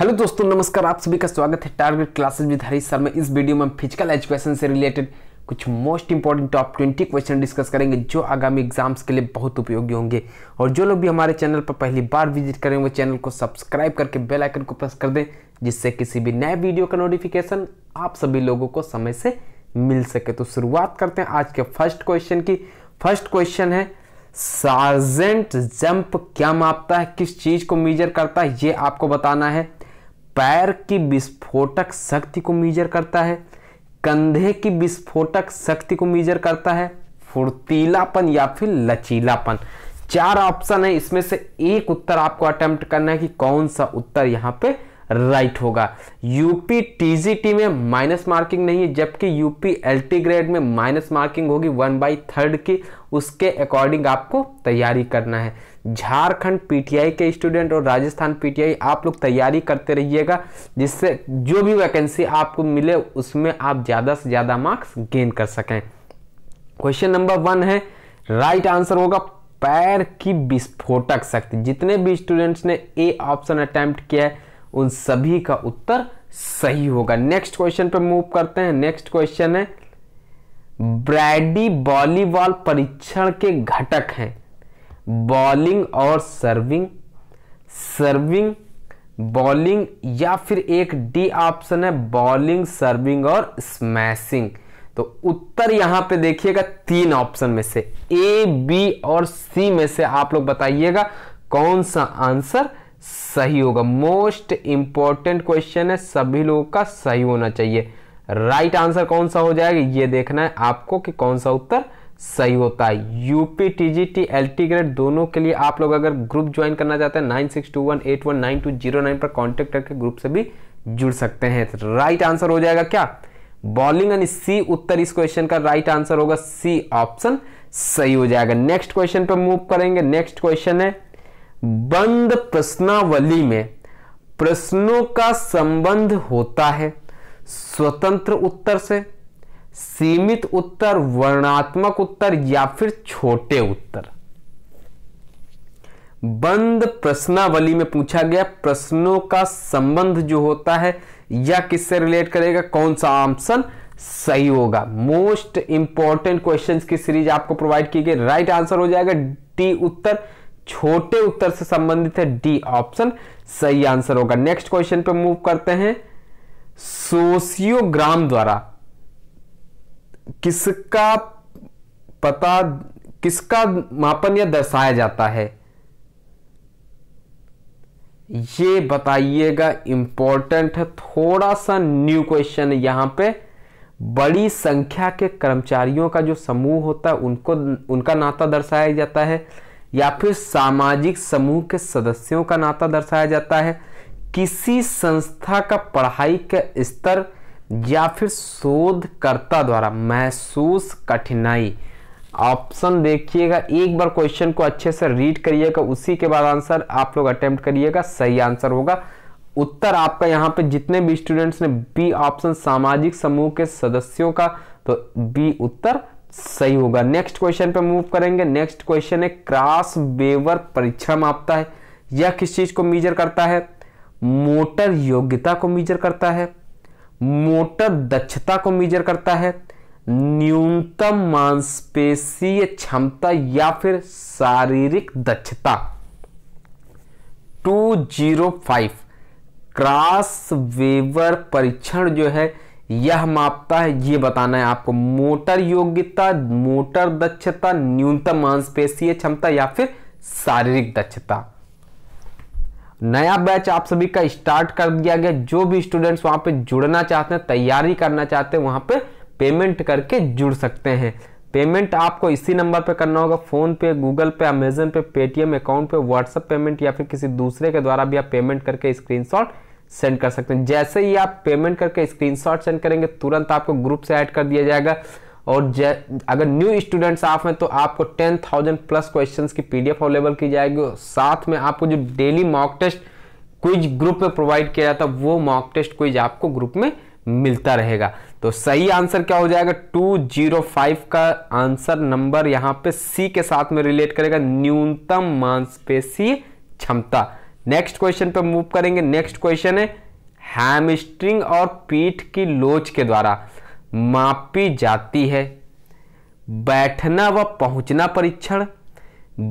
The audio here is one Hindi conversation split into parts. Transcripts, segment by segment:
हेलो दोस्तों नमस्कार आप सभी का स्वागत है target classes with Harish sir में इस वीडियो में हम फिजिकल एजुकेशन से रिलेटेड कुछ most important top twenty question discuss करेंगे जो आगामी एग्जाम्स के लिए बहुत उपयोगी होंगे और जो लोग भी हमारे चैनल पर पहली बार विजिट करें वो चैनल को सब्सक्राइब करके बेल आइकन को प्रेस कर दें जिससे किसी भी नए वीडियो का नोटिफिकेशन आप सभी लोगों को समय से मिल सके तो शुरुआत करते हैं आज के फर्स्ट क्वेश्चन की फर्स्ट क्वेश्चन है सार्जेंट जंप क्या मापता है किस चीज़ को मेजर करता है ये आपको बताना है पैर की विस्फोटक शक्ति को मेजर करता है कंधे की विस्फोटक शक्ति को मेजर करता है फुर्तीलापन या फिर लचीलापन चार ऑप्शन है इसमें से एक उत्तर आपको अटेम्प्ट करना है कि कौन सा उत्तर यहाँ पे राइट होगा यूपी टीजीटी में माइनस मार्किंग नहीं है जबकि यूपी एलटी ग्रेड में माइनस मार्किंग होगी वन बाई थर्ड की उसके अकॉर्डिंग आपको तैयारी करना है झारखंड पीटीआई के स्टूडेंट और राजस्थान पीटीआई आप लोग तैयारी करते रहिएगा जिससे जो भी वैकेंसी आपको मिले उसमें आप ज़्यादा से ज़्यादा मार्क्स गेन कर सकें क्वेश्चन नंबर वन है राइट आंसर होगा पैर की विस्फोटक शक्ति जितने भी स्टूडेंट्स ने ए ऑप्शन अटैम्प्ट किया है उन सभी का उत्तर सही होगा नेक्स्ट क्वेश्चन पर मूव करते हैं नेक्स्ट क्वेश्चन है ब्रैडी वॉलीबॉल परीक्षण के घटक हैं बॉलिंग और सर्विंग सर्विंग बॉलिंग या फिर एक डी ऑप्शन है बॉलिंग सर्विंग और स्मैशिंग तो उत्तर यहां पे देखिएगा तीन ऑप्शन में से ए बी और सी में से आप लोग बताइएगा कौन सा आंसर सही होगा मोस्ट इंपॉर्टेंट क्वेश्चन है सभी लोगों का सही होना चाहिए राइट आंसर कौन सा हो जाएगा ये देखना है आपको कि कौन सा उत्तर सही होता है यूपी टीजीटी एलटी ग्रेड दोनों के लिए आप लोग अगर ग्रुप ज्वाइन करना चाहते हैं nine six two one eight one nine two zero nine पर कॉन्टेक्ट करके ग्रुप से भी जुड़ सकते हैं तो राइट आंसर हो जाएगा क्या बॉलिंग यानी सी उत्तर इस क्वेश्चन का राइट आंसर होगा सी ऑप्शन सही हो जाएगा नेक्स्ट क्वेश्चन पर मूव करेंगे नेक्स्ट क्वेश्चन है बंद प्रश्नावली में प्रश्नों का संबंध होता है स्वतंत्र उत्तर से सीमित उत्तर वर्णात्मक उत्तर या फिर छोटे उत्तर बंद प्रश्नावली में पूछा गया प्रश्नों का संबंध जो होता है या किससे रिलेट करेगा कौन सा ऑप्शन सही होगा मोस्ट इंपॉर्टेंट क्वेश्चंस की सीरीज आपको प्रोवाइड की गई राइट आंसर हो जाएगा डी उत्तर छोटे उत्तर से संबंधित है डी ऑप्शन सही आंसर होगा नेक्स्ट क्वेश्चन पे मूव करते हैं सोशियोग्राम द्वारा किसका पता किसका मापन या दर्शाया जाता है ये बताइएगा इंपॉर्टेंट है थोड़ा सा न्यू क्वेश्चन यहां पे बड़ी संख्या के कर्मचारियों का जो समूह होता है उनको उनका नाता दर्शाया जाता है या फिर सामाजिक समूह के सदस्यों का नाता दर्शाया जाता है किसी संस्था का पढ़ाई का स्तर या फिर शोधकर्ता द्वारा महसूस कठिनाई ऑप्शन देखिएगा एक बार क्वेश्चन को अच्छे से रीड करिएगा उसी के बाद आंसर आप लोग अटेम्प्ट करिएगा सही आंसर होगा उत्तर आपका यहाँ पे जितने भी स्टूडेंट्स ने बी ऑप्शन सामाजिक समूह के सदस्यों का तो बी उत्तर सही होगा नेक्स्ट क्वेश्चन पे मूव करेंगे नेक्स्ट क्वेश्चन है क्रॉस वेवर परीक्षा मापता है यह किस चीज को मीजर करता है मोटर योग्यता को मीजर करता है मोटर दक्षता को मीजर करता है न्यूनतम मांसपेशीय क्षमता या फिर शारीरिक दक्षता 205 क्रॉस वेवर परीक्षण जो है यह मापता है यह बताना है आपको मोटर योग्यता मोटर दक्षता न्यूनतम मांसपेशीय क्षमता या फिर शारीरिक दक्षता नया बैच आप सभी का स्टार्ट कर दिया गया जो भी स्टूडेंट्स वहां पे जुड़ना चाहते हैं तैयारी करना चाहते हैं वहां पे पेमेंट करके जुड़ सकते हैं पेमेंट आपको इसी नंबर पे करना होगा फ़ोन पे Google pay Amazon pay Paytm account पे व्हाट्सअप पेमेंट या फिर किसी दूसरे के द्वारा भी आप पेमेंट करके स्क्रीन सेंड कर सकते हैं जैसे ही आप पेमेंट करके स्क्रीन सेंड करेंगे तुरंत आपको ग्रुप से ऐड कर दिया जाएगा और अगर न्यू स्टूडेंट्स आप हैं तो आपको टेन थाउजेंड प्लस क्वेश्चन की पीडीएफ अवेलेबल की जाएगी साथ में आपको जो daily mock test quiz group में प्रोवाइड किया जाता है वो मॉक टेस्ट क्विज आपको ग्रुप में मिलता रहेगा तो सही आंसर क्या हो जाएगा 205 का आंसर नंबर यहाँ पे सी के साथ में रिलेट करेगा न्यूनतम मांसपेशी क्षमता नेक्स्ट क्वेश्चन पे मूव करेंगे नेक्स्ट क्वेश्चन है हैमस्ट्रिंग और पीठ की लोच के द्वारा मापी जाती है बैठना व पहुंचना परीक्षण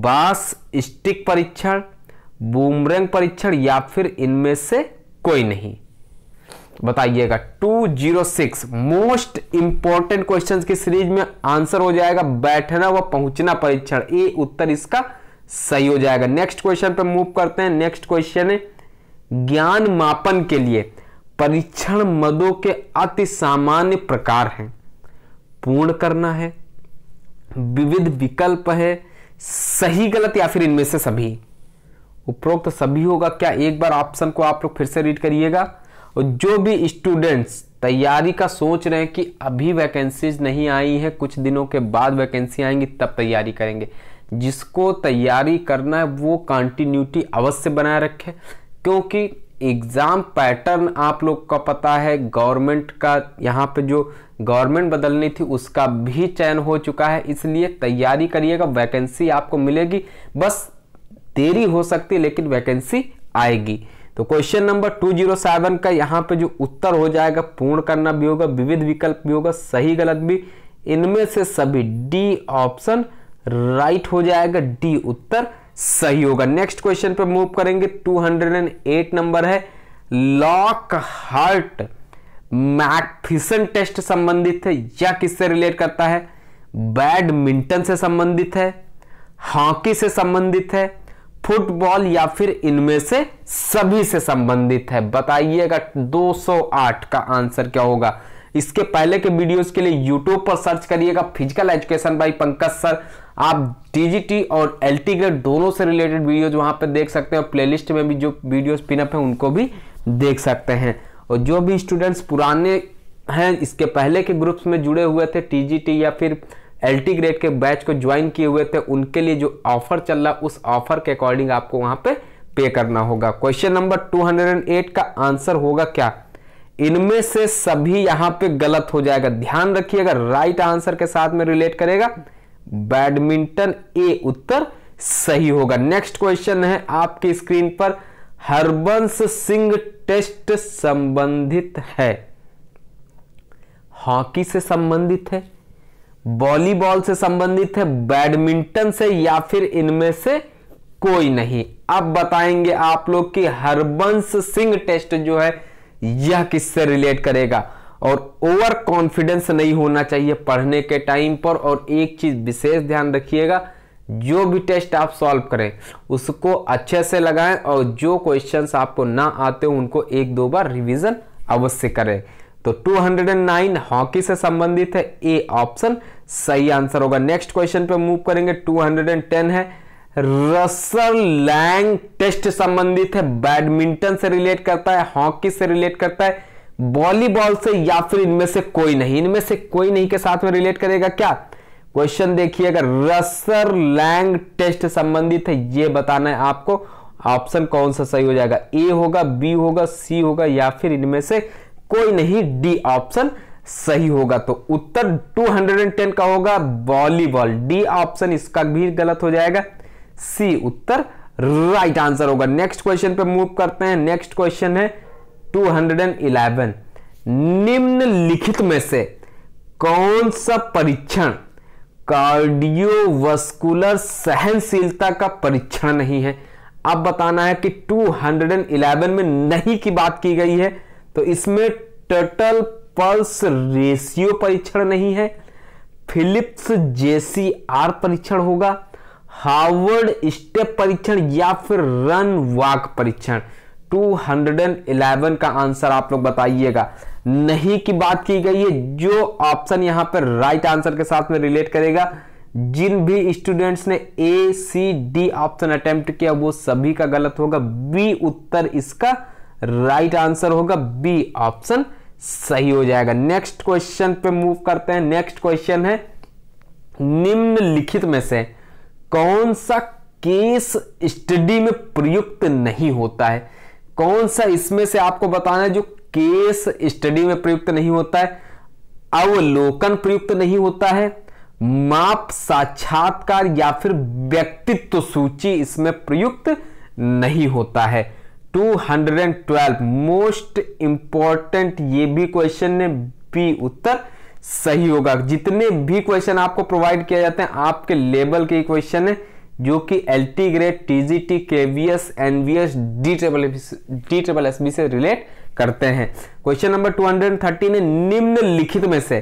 बास स्टिक परीक्षण बूमरंग परीक्षण या फिर इनमें से कोई नहीं बताइएगा 206 मोस्ट इंपॉर्टेंट क्वेश्चंस की सीरीज में आंसर हो जाएगा बैठना व पहुंचना परीक्षण ये उत्तर इसका सही हो जाएगा नेक्स्ट क्वेश्चन पर मूव करते हैं नेक्स्ट क्वेश्चन है ज्ञान मापन के लिए परीक्षण मदों के अति सामान्य प्रकार हैं पूर्ण करना है विविध विकल्प है सही गलत या फिर इनमें से सभी उपरोक्त तो सभी होगा क्या एक बार ऑप्शन को आप लोग फिर से रीड करिएगा और जो भी स्टूडेंट्स तैयारी का सोच रहे हैं कि अभी वैकेंसीज नहीं आई हैं कुछ दिनों के बाद वैकेंसी आएंगी तब तैयारी करेंगे जिसको तैयारी करना है वो कंटिन्यूटी अवश्य बनाए रखें क्योंकि एग्ज़ाम पैटर्न आप लोग का पता है गवर्नमेंट का यहाँ पे जो गवर्नमेंट बदलनी थी उसका भी चयन हो चुका है इसलिए तैयारी करिएगा वैकेंसी आपको मिलेगी बस देरी हो सकती है लेकिन वैकेंसी आएगी तो question number two zero seven का यहाँ पे जो उत्तर हो जाएगा पूर्ण करना भी होगा विविध विकल्प भी होगा सही गलत भी इनमें से सभी डी ऑप्शन राइट हो जाएगा डी उत्तर सही होगा नेक्स्ट क्वेश्चन पे मूव करेंगे 208 नंबर है लॉक हार्ट मैकफिसन टेस्ट संबंधित है या किससे रिलेट करता है बैडमिंटन से संबंधित है हॉकी से संबंधित है फुटबॉल या फिर इनमें से सभी से संबंधित है बताइएगा 208 का आंसर क्या होगा इसके पहले के वीडियोस के लिए यूट्यूब पर सर्च करिएगा physical education by Pankaj sir आप डीजीटी और एल ग्रेड दोनों से रिलेटेड वीडियोज वहाँ पर देख सकते हैं और प्ले में भी जो वीडियोज पिनअप हैं उनको भी देख सकते हैं और जो भी स्टूडेंट्स पुराने हैं इसके पहले के ग्रुप्स में जुड़े हुए थे टीजीटी या फिर एल ग्रेड के बैच को ज्वाइन किए हुए थे उनके लिए जो ऑफर चल रहा उस ऑफर के अकॉर्डिंग आपको वहाँ पे पे करना होगा क्वेश्चन नंबर 208 का आंसर होगा क्या इनमें से सभी यहां पे गलत हो जाएगा ध्यान रखिएगा राइट आंसर के साथ में रिलेट करेगा बैडमिंटन ए उत्तर सही होगा नेक्स्ट क्वेश्चन है आपकी स्क्रीन पर हरबंस सिंह टेस्ट संबंधित है हॉकी से संबंधित है वॉलीबॉल से संबंधित है बैडमिंटन से या फिर इनमें से कोई नहीं अब बताएंगे आप लोग कि हरबंस सिंह टेस्ट जो है यह किससे रिलेट करेगा और ओवर कॉन्फिडेंस नहीं होना चाहिए पढ़ने के टाइम पर और एक चीज़ विशेष ध्यान रखिएगा जो भी टेस्ट आप सॉल्व करें उसको अच्छे से लगाएं और जो क्वेश्चंस आपको ना आते हो उनको एक दो बार रिवीजन अवश्य करें तो 209 हॉकी से संबंधित है ए ऑप्शन सही आंसर होगा नेक्स्ट क्वेश्चन पे मूव करेंगे 210 है रसल लैंग टेस्ट संबंधित है बैडमिंटन से रिलेट करता है हॉकी से रिलेट करता है वॉलीबॉल से या फिर इनमें से कोई नहीं इनमें से कोई नहीं के साथ में रिलेट करेगा क्या क्वेश्चन देखिएगा रसर लैंग टेस्ट संबंधित है ये बताना है आपको ऑप्शन कौन सा सही हो जाएगा ए होगा बी होगा सी होगा या फिर इनमें से कोई नहीं डी ऑप्शन सही होगा तो उत्तर 210 का होगा वॉलीबॉल डी ऑप्शन इसका भी गलत हो जाएगा सी उत्तर राइट आंसर होगा नेक्स्ट क्वेश्चन पे मूव करते हैं नेक्स्ट क्वेश्चन है 211 निम्नलिखित में से कौन सा परीक्षण कार्डियोवास्कुलर सहनशीलता का परीक्षण नहीं है अब बताना है कि 211 में नहीं की बात की गई है तो इसमें टोटल पल्स रेशियो परीक्षण नहीं है फिलिप्स जेसीआर परीक्षण होगा हार्वर्ड स्टेप परीक्षण या फिर रन वॉक परीक्षण 211 का आंसर आप लोग बताइएगा नहीं की बात की गई है जो ऑप्शन यहां पर राइट आंसर के साथ में रिलेट करेगा जिन भी स्टूडेंट्स ने A C D option attempt किया वो सभी का गलत होगा बी उत्तर इसका राइट आंसर होगा बी ऑप्शन सही हो जाएगा नेक्स्ट क्वेश्चन पे मूव करते हैं नेक्स्ट क्वेश्चन है निम्नलिखित में से कौन सा केस स्टडी में प्रयुक्त नहीं होता है कौन सा इसमें से आपको बताना है जो केस स्टडी में प्रयुक्त नहीं होता है अवलोकन प्रयुक्त नहीं होता है माप साक्षात्कार या फिर व्यक्तित्व सूची इसमें प्रयुक्त नहीं होता है 212 मोस्ट इंपॉर्टेंट ये भी क्वेश्चन ने बी उत्तर सही होगा जितने भी क्वेश्चन आपको प्रोवाइड किया जाते हैं आपके लेवल के क्वेश्चन है जो कि L T grade T G T के V S N V S D trouble D trouble S B से रिलेट करते हैं question number two hundred thirteen है निम्नलिखित में से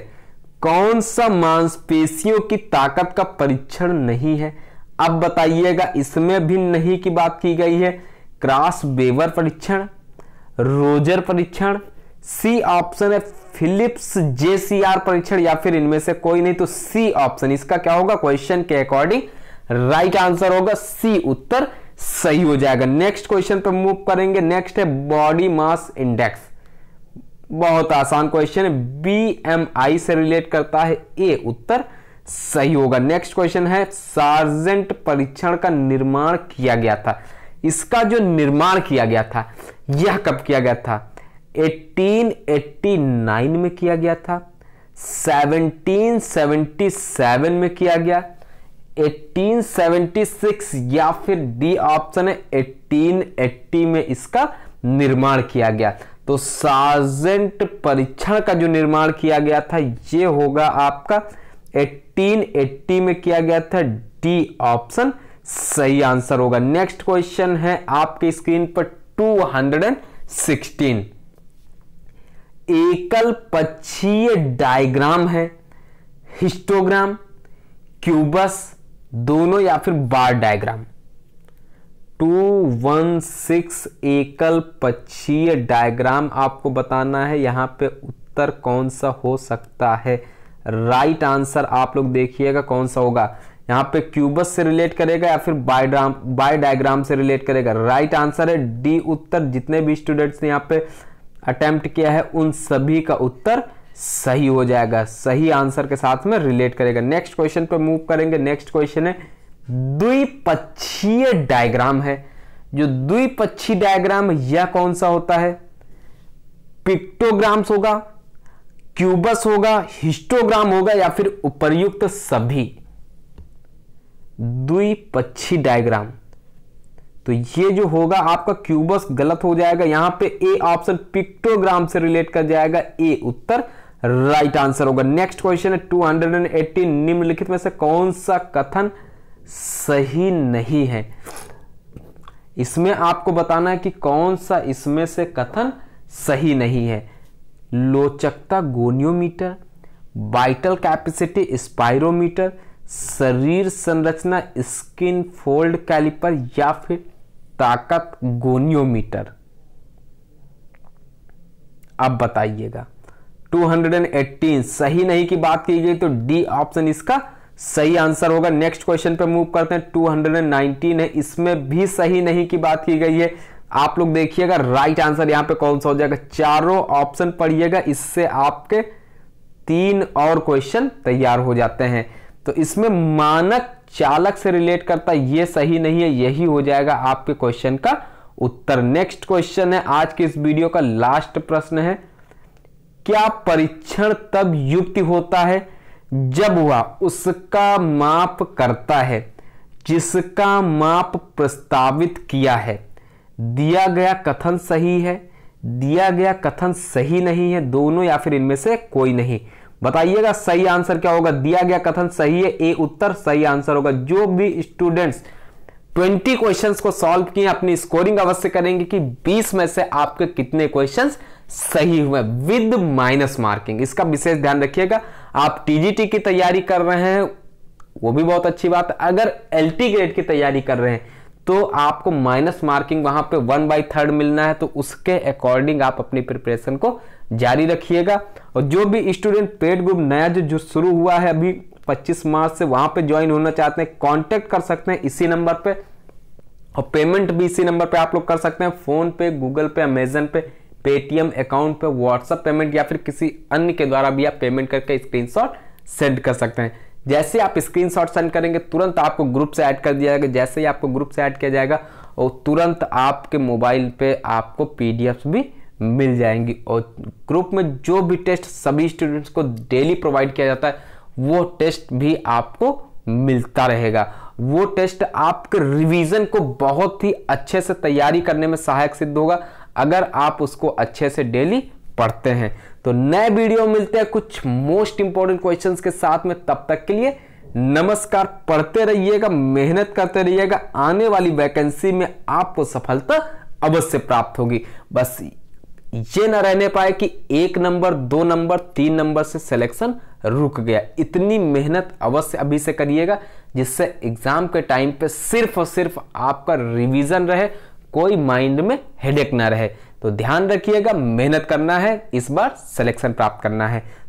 कौन सा मांसपेशियों की ताकत का परीक्षण नहीं है अब बताइएगा इसमें भी नहीं की बात की गई है क्रास बेवर परीक्षण रोजर परीक्षण सी ऑप्शन है फिलिप्स जेसीआर परीक्षण या फिर इनमें से कोई नहीं तो सी ऑप्शन इसका क्या होगा क्वेश्चन के अकॉर्डिंग राइट आंसर होगा सी उत्तर सही हो जाएगा नेक्स्ट क्वेश्चन पर मूव करेंगे नेक्स्ट है बॉडी मास इंडेक्स बहुत आसान क्वेश्चन है बीएमआई से रिलेट करता है ए उत्तर सही होगा नेक्स्ट क्वेश्चन है सार्जेंट परीक्षण का निर्माण किया गया था इसका जो निर्माण किया गया था यह कब किया गया था 1889 में किया गया था 1777 में किया गया 1876 या फिर डी ऑप्शन है 1880 में इसका निर्माण किया गया तो साजेंट परीक्षण का जो निर्माण किया गया था ये होगा आपका 1880 में किया गया था डी ऑप्शन सही आंसर होगा नेक्स्ट क्वेश्चन है आपके स्क्रीन पर 216 एकल पक्षीय डायग्राम है हिस्टोग्राम क्यूबस दोनों या फिर bar diagram two one six एकल पक्षीय डायग्राम आपको बताना है यहां पे उत्तर कौन सा हो सकता है राइट आंसर आप लोग देखिएगा कौन सा होगा यहां पे क्यूबस से रिलेट करेगा या फिर बाय डायग्राम से रिलेट करेगा राइट आंसर है डी उत्तर जितने भी स्टूडेंट्स ने यहां पे अटैम्प्ट किया है उन सभी का उत्तर सही हो जाएगा सही आंसर के साथ में रिलेट करेगा नेक्स्ट क्वेश्चन पर मूव करेंगे नेक्स्ट क्वेश्चन है द्विपक्षीय डायग्राम है जो द्विपक्षी डायग्राम यह कौन सा होता है पिक्टोग्राम्स होगा क्यूबस होगा हिस्टोग्राम होगा या फिर उपर्युक्त सभी द्विपक्षी डायग्राम तो ये जो होगा आपका क्यूबस गलत हो जाएगा यहां पे ए ऑप्शन पिक्टोग्राम से रिलेट कर जाएगा ए उत्तर राइट आंसर होगा नेक्स्ट क्वेश्चन है 280 निम्नलिखित में से कौन सा कथन सही नहीं है इसमें आपको बताना है कि कौन सा इसमें से कथन सही नहीं है लोचकता गोनियोमीटर वाइटल कैपेसिटी स्पायरोमीटर शरीर संरचना स्किन फोल्ड कैलिपर या फिर ताकत गोनियोमीटर अब बताइएगा 218 सही नहीं की बात की गई तो डी ऑप्शन इसका सही आंसर होगा नेक्स्ट क्वेश्चन पे मूव करते हैं 219 है इसमें भी सही नहीं की बात की गई है आप लोग देखिएगा राइट आंसर यहां पे कौन सा हो जाएगा चारों ऑप्शन पढ़िएगा इससे आपके तीन और क्वेश्चन तैयार हो जाते हैं तो इसमें मानक चालक से रिलेट करता है ये सही नहीं है यही हो जाएगा आपके क्वेश्चन का उत्तर नेक्स्ट क्वेश्चन है आज के इस वीडियो का लास्ट प्रश्न है क्या परीक्षण तब युक्ति होता है जब हुआ उसका माप करता है जिसका माप प्रस्तावित किया है दिया गया कथन सही है दिया गया कथन सही नहीं है दोनों या फिर इनमें से कोई नहीं बताइएगा सही आंसर क्या होगा दिया गया कथन सही है ए उत्तर सही आंसर होगा जो भी स्टूडेंट्स 20 क्वेश्चंस को सॉल्व किए अपनी स्कोरिंग अवश्य करेंगे कि 20 में से आपके कितने क्वेश्चंस सही हुए विद माइनस मार्किंग इसका विशेष ध्यान रखिएगा आप टीजीटी की तैयारी कर रहे हैं वो भी बहुत अच्छी बात है अगर एल ग्रेड की तैयारी कर रहे हैं तो आपको माइनस मार्किंग वहां पे वन बाई थर्ड मिलना है तो उसके अकॉर्डिंग आप अपनी प्रिपरेशन को जारी रखिएगा और जो भी स्टूडेंट पेड ग्रुप नया जो जो शुरू हुआ है अभी 25 मार्च से वहां पे ज्वाइन होना चाहते हैं कांटेक्ट कर सकते हैं इसी नंबर पे और पेमेंट भी इसी नंबर पे आप लोग कर सकते हैं फ़ोन पे Google pay Amazon pay Paytm account पे व्हाट्सअप पेमेंट या फिर किसी अन्य के द्वारा भी आप पेमेंट करके स्क्रीनशॉट सेंड कर सकते हैं जैसे आप स्क्रीन शॉट सेंड करेंगे तुरंत आपको ग्रुप से ऐड कर दिया जाएगा जैसे ही आपको ग्रुप से ऐड किया जाएगा और तुरंत आपके मोबाइल पे आपको पीडीएफ्स भी मिल जाएंगी और ग्रुप में जो भी टेस्ट सभी स्टूडेंट्स को डेली प्रोवाइड किया जाता है वो टेस्ट भी आपको मिलता रहेगा वो टेस्ट आपके रिवीजन को बहुत ही अच्छे से तैयारी करने में सहायक सिद्ध होगा अगर आप उसको अच्छे से डेली पढ़ते हैं तो नए वीडियो मिलते हैं कुछ मोस्ट इंपॉर्टेंट क्वेश्चंस के साथ में तब तक के लिए नमस्कार पढ़ते रहिएगा मेहनत करते रहिएगा आने वाली वैकेंसी में आपको सफलता अवश्य प्राप्त होगी बस ये ना रहने पाए कि एक नंबर दो नंबर तीन नंबर से सिलेक्शन रुक गया इतनी मेहनत अवश्य अभी से करिएगा जिससे एग्जाम के टाइम पे सिर्फ और सिर्फ आपका रिवीजन रहे कोई माइंड में हेडेक ना रहे तो ध्यान रखिएगा मेहनत करना है इस बार सिलेक्शन प्राप्त करना है